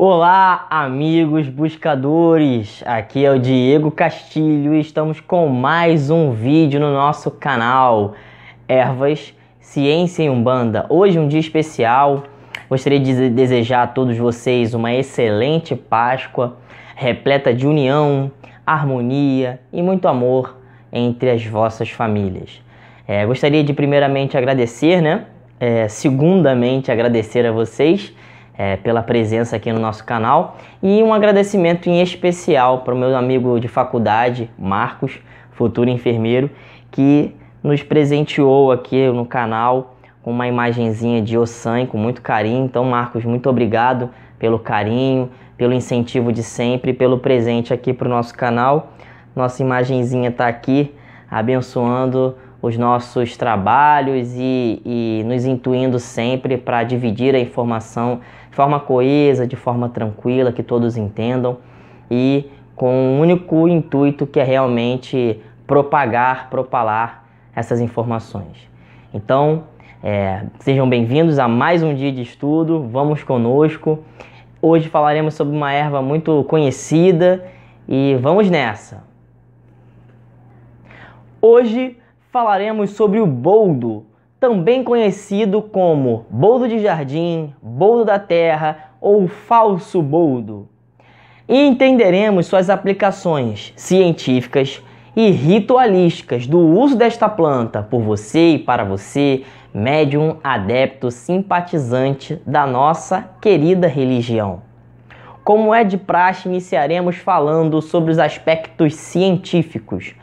Olá, amigos buscadores! Aqui é o Diego Castilho e estamos com mais um vídeo no nosso canal Ervas, Ciência em Umbanda. Hoje um dia especial. Gostaria de desejar a todos vocês uma excelente Páscoa, repleta de união, harmonia e muito amor entre as vossas famílias. É, gostaria de primeiramente agradecer, né? É, segundamente agradecer a vocês é, pela presença aqui no nosso canal e um agradecimento em especial para o meu amigo de faculdade, Marcos, futuro enfermeiro, que nos presenteou aqui no canal com uma imagenzinha de Ossan com muito carinho. Então, Marcos, muito obrigado pelo carinho, pelo incentivo de sempre, pelo presente aqui para o nosso canal. Nossa imagenzinha está aqui abençoando os nossos trabalhos e, e nos intuindo sempre para dividir a informação forma coesa, de forma tranquila, que todos entendam e com o um único intuito que é realmente propagar, propalar essas informações. Então, é, sejam bem-vindos a mais um dia de estudo, vamos conosco. Hoje falaremos sobre uma erva muito conhecida e vamos nessa! Hoje falaremos sobre o boldo, também conhecido como boldo de jardim, boldo da terra ou falso boldo. E entenderemos suas aplicações científicas e ritualísticas do uso desta planta por você e para você, médium adepto simpatizante da nossa querida religião. Como é de praxe, iniciaremos falando sobre os aspectos científicos.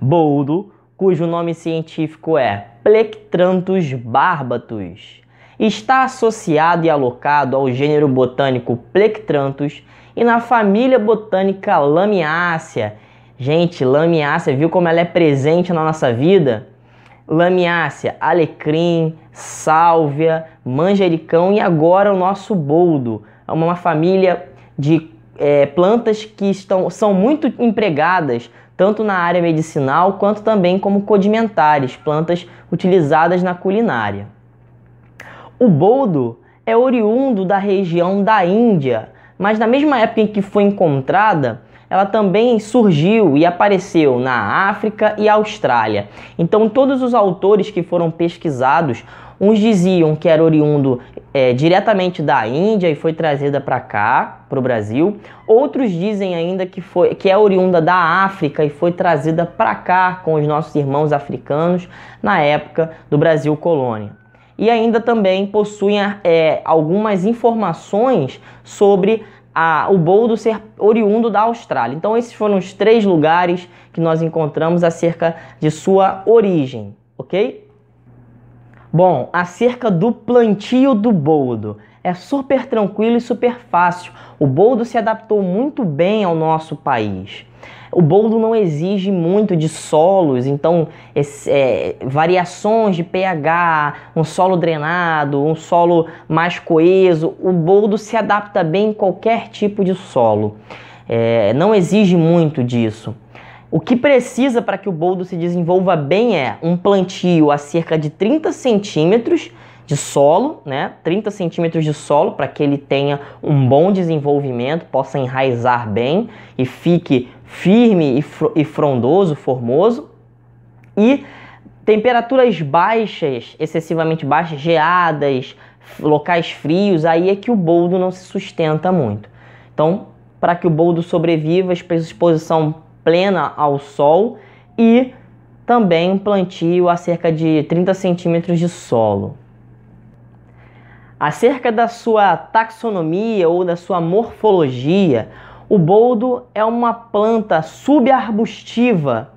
Boldo cujo nome científico é Plectranthus barbatus, está associado e alocado ao gênero botânico Plectranthus e na família botânica Lamiácea. Gente, Lamiácea, viu como ela é presente na nossa vida? Lamiácea, alecrim, sálvia, manjericão e agora o nosso boldo. É uma família de é, plantas que estão, são muito empregadas tanto na área medicinal quanto também como codimentares, plantas utilizadas na culinária. O boldo é oriundo da região da Índia, mas na mesma época em que foi encontrada, ela também surgiu e apareceu na África e Austrália. Então, todos os autores que foram pesquisados Uns diziam que era oriundo é, diretamente da Índia e foi trazida para cá, para o Brasil. Outros dizem ainda que, foi, que é oriunda da África e foi trazida para cá com os nossos irmãos africanos na época do Brasil colônia. E ainda também possuem é, algumas informações sobre a, o boldo ser oriundo da Austrália. Então, esses foram os três lugares que nós encontramos acerca de sua origem, ok? Bom, acerca do plantio do boldo. É super tranquilo e super fácil. O boldo se adaptou muito bem ao nosso país. O boldo não exige muito de solos, então esse, é, variações de pH, um solo drenado, um solo mais coeso. O boldo se adapta bem em qualquer tipo de solo. É, não exige muito disso. O que precisa para que o boldo se desenvolva bem é um plantio a cerca de 30 centímetros de solo, né? 30 centímetros de solo para que ele tenha um bom desenvolvimento, possa enraizar bem e fique firme e, fr e frondoso, formoso. E temperaturas baixas, excessivamente baixas, geadas, locais frios, aí é que o boldo não se sustenta muito. Então, para que o boldo sobreviva, exposição plena ao sol e também um plantio a cerca de 30 centímetros de solo. Acerca da sua taxonomia ou da sua morfologia, o boldo é uma planta subarbustiva.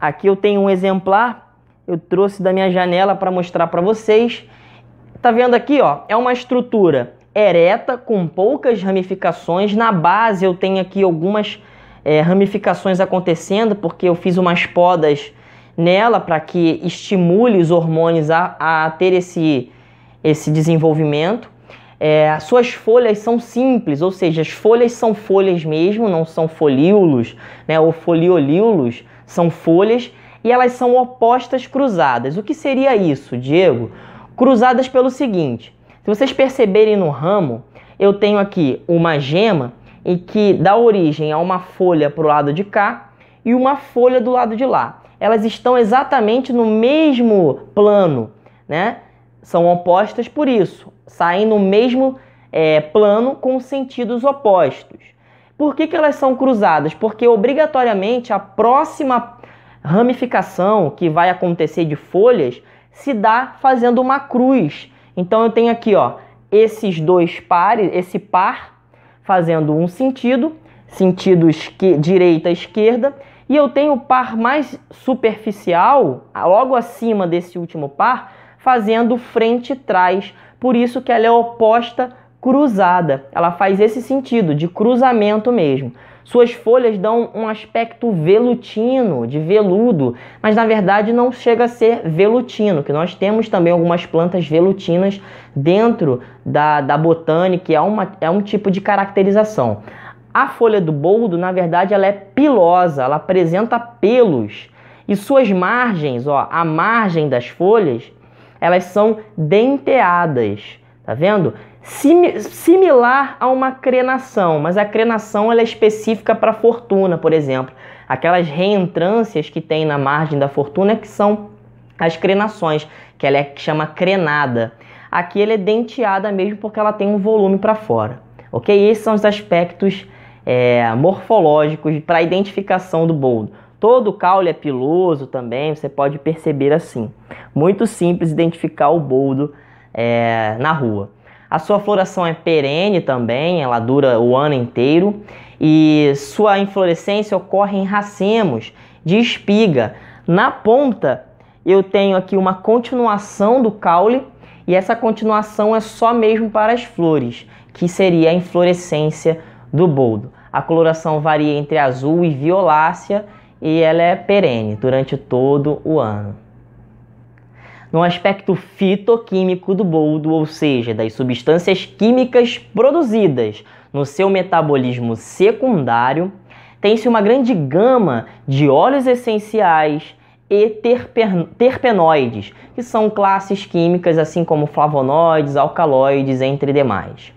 Aqui eu tenho um exemplar, eu trouxe da minha janela para mostrar para vocês. Tá vendo aqui, ó, é uma estrutura ereta com poucas ramificações. Na base eu tenho aqui algumas é, ramificações acontecendo, porque eu fiz umas podas nela para que estimule os hormônios a, a ter esse, esse desenvolvimento. É, suas folhas são simples, ou seja, as folhas são folhas mesmo, não são folíolos, né, ou foliolíolos, são folhas e elas são opostas cruzadas. O que seria isso, Diego? Cruzadas pelo seguinte: se vocês perceberem no ramo, eu tenho aqui uma gema e que dá origem a uma folha para o lado de cá e uma folha do lado de lá. Elas estão exatamente no mesmo plano, né? São opostas por isso, saem no mesmo é, plano com sentidos opostos. Por que, que elas são cruzadas? Porque obrigatoriamente a próxima ramificação que vai acontecer de folhas se dá fazendo uma cruz. Então eu tenho aqui, ó, esses dois pares, esse par fazendo um sentido, sentido esque direita esquerda, e eu tenho o par mais superficial, logo acima desse último par, fazendo frente trás. Por isso que ela é oposta cruzada. Ela faz esse sentido, de cruzamento mesmo. Suas folhas dão um aspecto velutino, de veludo, mas na verdade não chega a ser velutino, que nós temos também algumas plantas velutinas dentro da, da botânica, é, uma, é um tipo de caracterização. A folha do boldo, na verdade, ela é pilosa, ela apresenta pelos. E suas margens, ó, a margem das folhas, elas são denteadas, tá vendo? sim, similar a uma crenação, mas a crenação ela é específica para fortuna, por exemplo. Aquelas reentrâncias que tem na margem da fortuna é que são as crenações, que ela é que chama crenada. Aqui ela é denteada mesmo porque ela tem um volume para fora. Ok? esses são os aspectos é, morfológicos para a identificação do boldo. Todo o caule é piloso também, você pode perceber assim. Muito simples identificar o boldo é, na rua. A sua floração é perene também, ela dura o ano inteiro e sua inflorescência ocorre em racemos de espiga. Na ponta, eu tenho aqui uma continuação do caule e essa continuação é só mesmo para as flores, que seria a inflorescência do boldo. A coloração varia entre azul e violácea e ela é perene durante todo o ano no aspecto fitoquímico do boldo, ou seja, das substâncias químicas produzidas no seu metabolismo secundário, tem-se uma grande gama de óleos essenciais e terpenoides, que são classes químicas assim como flavonoides, alcaloides, entre demais.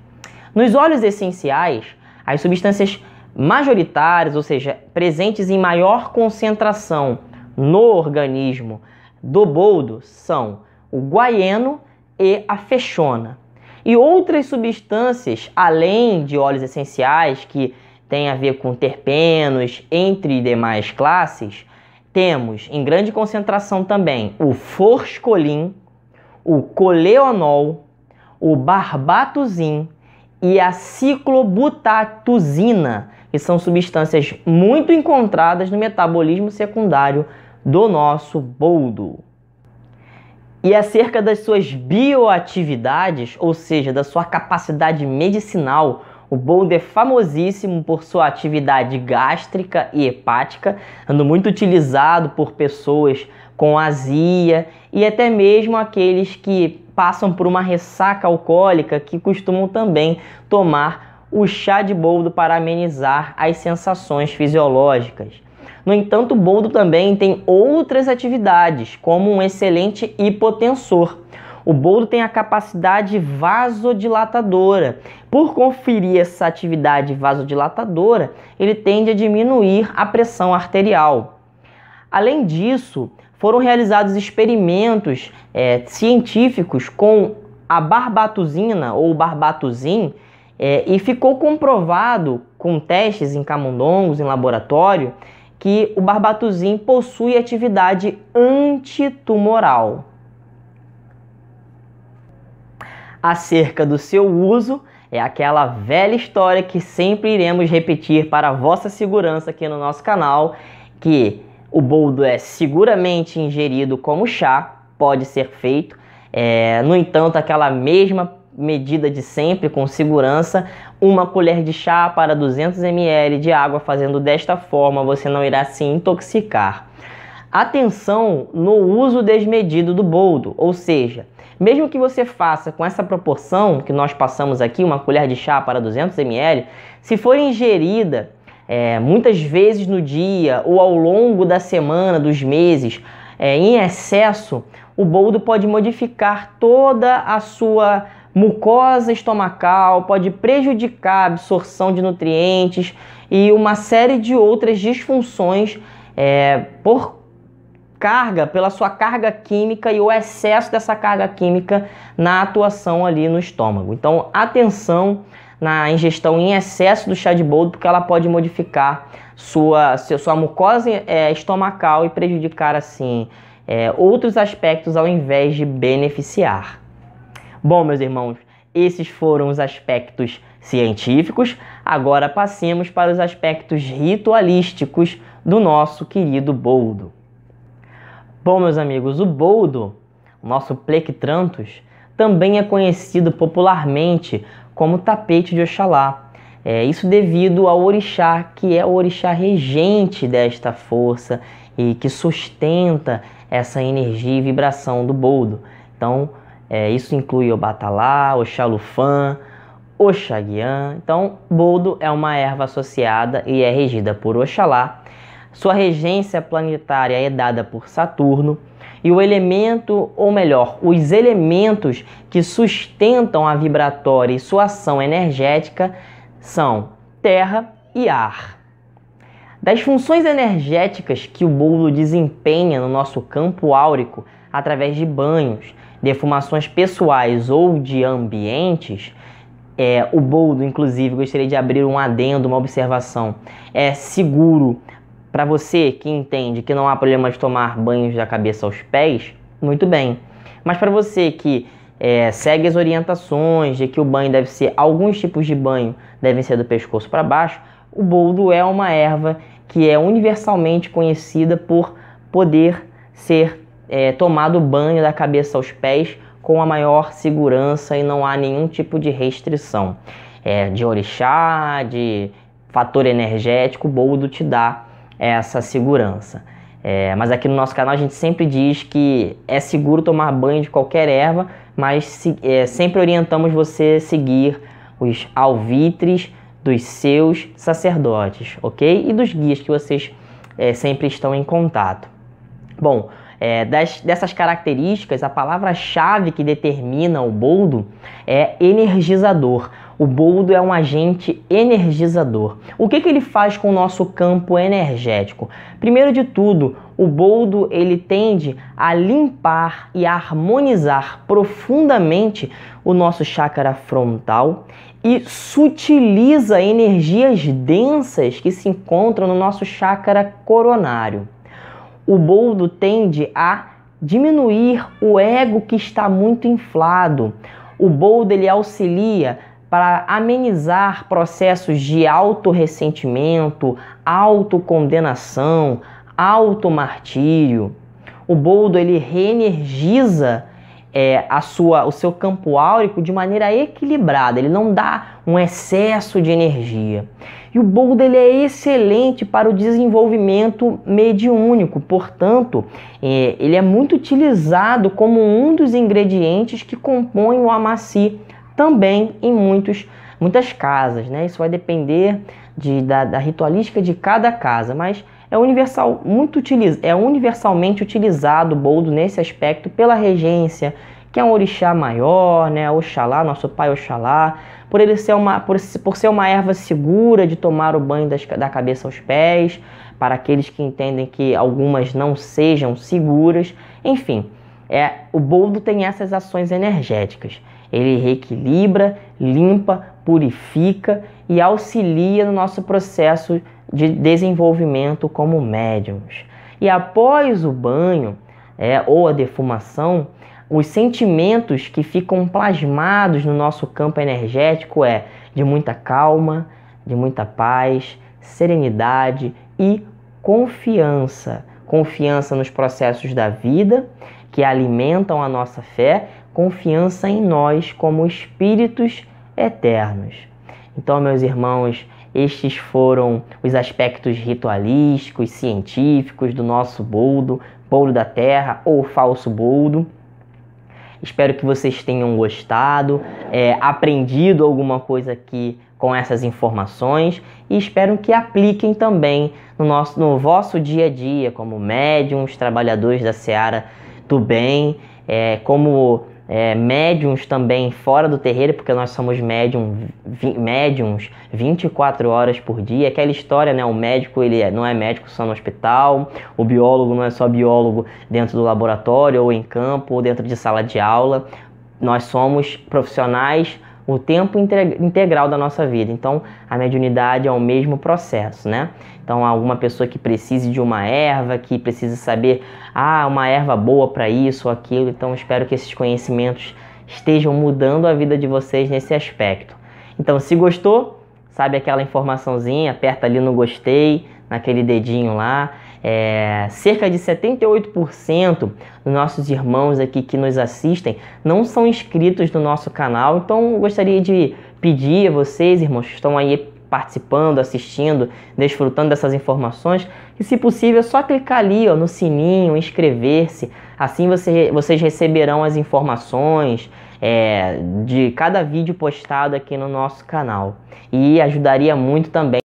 Nos óleos essenciais, as substâncias majoritárias, ou seja, presentes em maior concentração no organismo do boldo são o guaieno e a fechona. E outras substâncias, além de óleos essenciais, que têm a ver com terpenos, entre demais classes, temos em grande concentração também o forscolim, o coleonol, o barbatuzin e a ciclobutatuzina, que são substâncias muito encontradas no metabolismo secundário do nosso boldo. E acerca das suas bioatividades, ou seja, da sua capacidade medicinal, o boldo é famosíssimo por sua atividade gástrica e hepática, sendo muito utilizado por pessoas com azia e até mesmo aqueles que passam por uma ressaca alcoólica que costumam também tomar o chá de boldo para amenizar as sensações fisiológicas. No entanto, boldo também tem outras atividades, como um excelente hipotensor. O boldo tem a capacidade vasodilatadora. Por conferir essa atividade vasodilatadora, ele tende a diminuir a pressão arterial. Além disso, foram realizados experimentos é, científicos com a barbatuzina ou barbatuzin é, e ficou comprovado com testes em camundongos, em laboratório, que o barbatuzim possui atividade antitumoral. Acerca do seu uso, é aquela velha história que sempre iremos repetir para vossa segurança aqui no nosso canal, que o boldo é seguramente ingerido como chá, pode ser feito. É, no entanto, aquela mesma medida de sempre, com segurança, uma colher de chá para 200 ml de água, fazendo desta forma você não irá se intoxicar. Atenção no uso desmedido do boldo, ou seja, mesmo que você faça com essa proporção que nós passamos aqui, uma colher de chá para 200 ml, se for ingerida é, muitas vezes no dia ou ao longo da semana, dos meses, é, em excesso, o boldo pode modificar toda a sua mucosa estomacal, pode prejudicar a absorção de nutrientes e uma série de outras disfunções é, por carga, pela sua carga química e o excesso dessa carga química na atuação ali no estômago. Então, atenção na ingestão em excesso do chá de boldo, porque ela pode modificar sua, sua mucosa é, estomacal e prejudicar assim é, outros aspectos ao invés de beneficiar. Bom, meus irmãos, esses foram os aspectos científicos. Agora passemos para os aspectos ritualísticos do nosso querido boldo. Bom, meus amigos, o boldo, o nosso Plectrantus, também é conhecido popularmente como tapete de Oxalá. É, isso devido ao orixá, que é o orixá regente desta força e que sustenta essa energia e vibração do boldo. Então, é, isso inclui o batalá, o xalufã, o xaguian. Então, boldo é uma erva associada e é regida por Oxalá. Sua regência planetária é dada por Saturno e o elemento, ou melhor, os elementos que sustentam a vibratória e sua ação energética são terra e ar. Das funções energéticas que o bolo desempenha no nosso campo áurico através de banhos, defumações pessoais ou de ambientes, é, o boldo, inclusive, gostaria de abrir um adendo, uma observação. É seguro para você que entende que não há problema de tomar banhos da cabeça aos pés, muito bem. Mas para você que é, segue as orientações de que o banho deve ser, alguns tipos de banho devem ser do pescoço para baixo, o boldo é uma erva que é universalmente conhecida por poder ser é, tomado banho da cabeça aos pés com a maior segurança e não há nenhum tipo de restrição é, de orixá, de fator energético. O boldo te dá essa segurança. É, mas aqui no nosso canal a gente sempre diz que é seguro tomar banho de qualquer erva, mas se, é, sempre orientamos você seguir os alvitres dos seus sacerdotes, ok? E dos guias que vocês é, sempre estão em contato. Bom, é, das, dessas características, a palavra-chave que determina o boldo é energizador. O boldo é um agente energizador. O que, que ele faz com o nosso campo energético? Primeiro de tudo, o boldo ele tende a limpar e a harmonizar profundamente o nosso chácara frontal e sutiliza energias densas que se encontram no nosso chácara coronário o boldo tende a diminuir o ego que está muito inflado. O boldo ele auxilia para amenizar processos de auto-ressentimento, autocondenação, automartírio. O boldo ele reenergiza é, a sua, o seu campo áurico de maneira equilibrada, ele não dá um excesso de energia. E o boldo ele é excelente para o desenvolvimento mediúnico, portanto, é, ele é muito utilizado como um dos ingredientes que compõem o amaci também em muitos, muitas casas. Né? Isso vai depender de, da, da ritualística de cada casa, mas é, universal, muito utiliz, é universalmente utilizado o boldo nesse aspecto pela regência, que é um orixá maior, né, Oxalá, nosso pai Oxalá, por ele ser uma, por, por ser uma erva segura de tomar o banho das, da cabeça aos pés, para aqueles que entendem que algumas não sejam seguras, enfim, é, o boldo tem essas ações energéticas. Ele reequilibra, limpa, purifica e auxilia no nosso processo de desenvolvimento como médiums. E após o banho é, ou a defumação, os sentimentos que ficam plasmados no nosso campo energético é de muita calma, de muita paz, serenidade e confiança. Confiança nos processos da vida que alimentam a nossa fé, confiança em nós como espíritos eternos. Então, meus irmãos, estes foram os aspectos ritualísticos, científicos do nosso boldo, boldo da terra ou falso boldo. Espero que vocês tenham gostado, é, aprendido alguma coisa aqui com essas informações e espero que apliquem também no, nosso, no vosso dia a dia, como médiums, trabalhadores da seara do bem, é, como é, médiums também fora do terreiro, porque nós somos médium, vi, médiums 24 horas por dia. Aquela história, né? O médico ele é, não é médico só no hospital, o biólogo não é só biólogo dentro do laboratório, ou em campo, ou dentro de sala de aula. Nós somos profissionais o tempo integral da nossa vida. Então, a mediunidade é o mesmo processo, né? Então, alguma pessoa que precise de uma erva, que precise saber, ah, uma erva boa para isso ou aquilo. Então, espero que esses conhecimentos estejam mudando a vida de vocês nesse aspecto. Então, se gostou, sabe aquela informaçãozinha, aperta ali no gostei, naquele dedinho lá. É, cerca de 78% dos nossos irmãos aqui que nos assistem não são inscritos no nosso canal, então gostaria de pedir a vocês, irmãos, que estão aí participando, assistindo, desfrutando dessas informações, e se possível é só clicar ali ó, no sininho, inscrever-se, assim você, vocês receberão as informações, é, de cada vídeo postado aqui no nosso canal. E ajudaria muito também